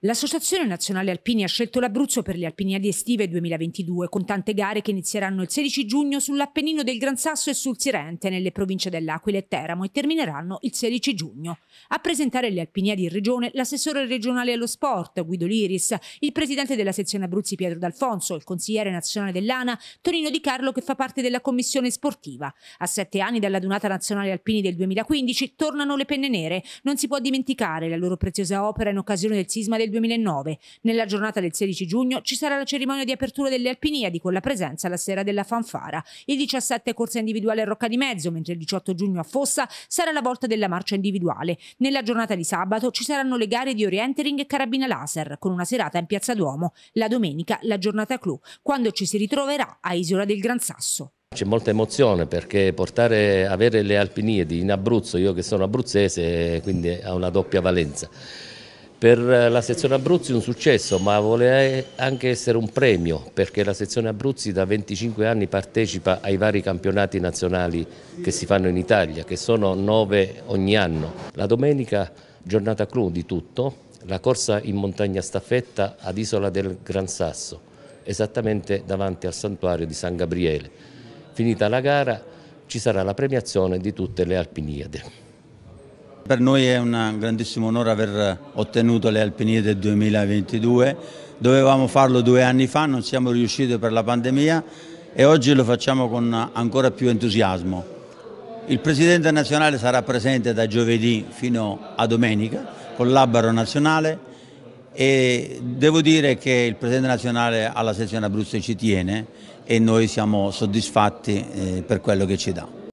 L'Associazione Nazionale Alpini ha scelto l'Abruzzo per le Alpiniadi estive 2022, con tante gare che inizieranno il 16 giugno sull'Appennino del Gran Sasso e sul Sirente, nelle province dell'Aquila e Teramo, e termineranno il 16 giugno. A presentare le Alpiniadi in regione l'assessore regionale allo sport, Guido Liris, il presidente della sezione Abruzzi Pietro D'Alfonso, il consigliere nazionale dell'ANA, Tonino Di Carlo, che fa parte della commissione sportiva. A sette anni dalla Dunata Nazionale Alpini del 2015 tornano le penne nere. Non si può dimenticare la loro preziosa opera in occasione del sisma del 2009. Nella giornata del 16 giugno ci sarà la cerimonia di apertura delle Alpiniadi con la presenza la sera della fanfara. Il 17 corsa individuale a Rocca di Mezzo, mentre il 18 giugno a Fossa sarà la volta della marcia individuale. Nella giornata di sabato ci saranno le gare di orientering e carabina laser con una serata in Piazza Duomo. La domenica la giornata clou, quando ci si ritroverà a Isola del Gran Sasso. C'è molta emozione perché portare, avere le Alpiniedi in Abruzzo, io che sono abruzzese, quindi ha una doppia valenza. Per eh, la sezione Abruzzi un successo, ma voleva eh, anche essere un premio, perché la sezione Abruzzi da 25 anni partecipa ai vari campionati nazionali che si fanno in Italia, che sono nove ogni anno. La domenica giornata clou di tutto, la corsa in montagna staffetta ad Isola del Gran Sasso, esattamente davanti al santuario di San Gabriele. Finita la gara ci sarà la premiazione di tutte le Alpiniade. Per noi è un grandissimo onore aver ottenuto le Alpinie del 2022. Dovevamo farlo due anni fa, non siamo riusciti per la pandemia e oggi lo facciamo con ancora più entusiasmo. Il Presidente nazionale sarà presente da giovedì fino a domenica con l'Abbaro nazionale e devo dire che il Presidente nazionale alla sezione Abruzzo ci tiene e noi siamo soddisfatti eh, per quello che ci dà.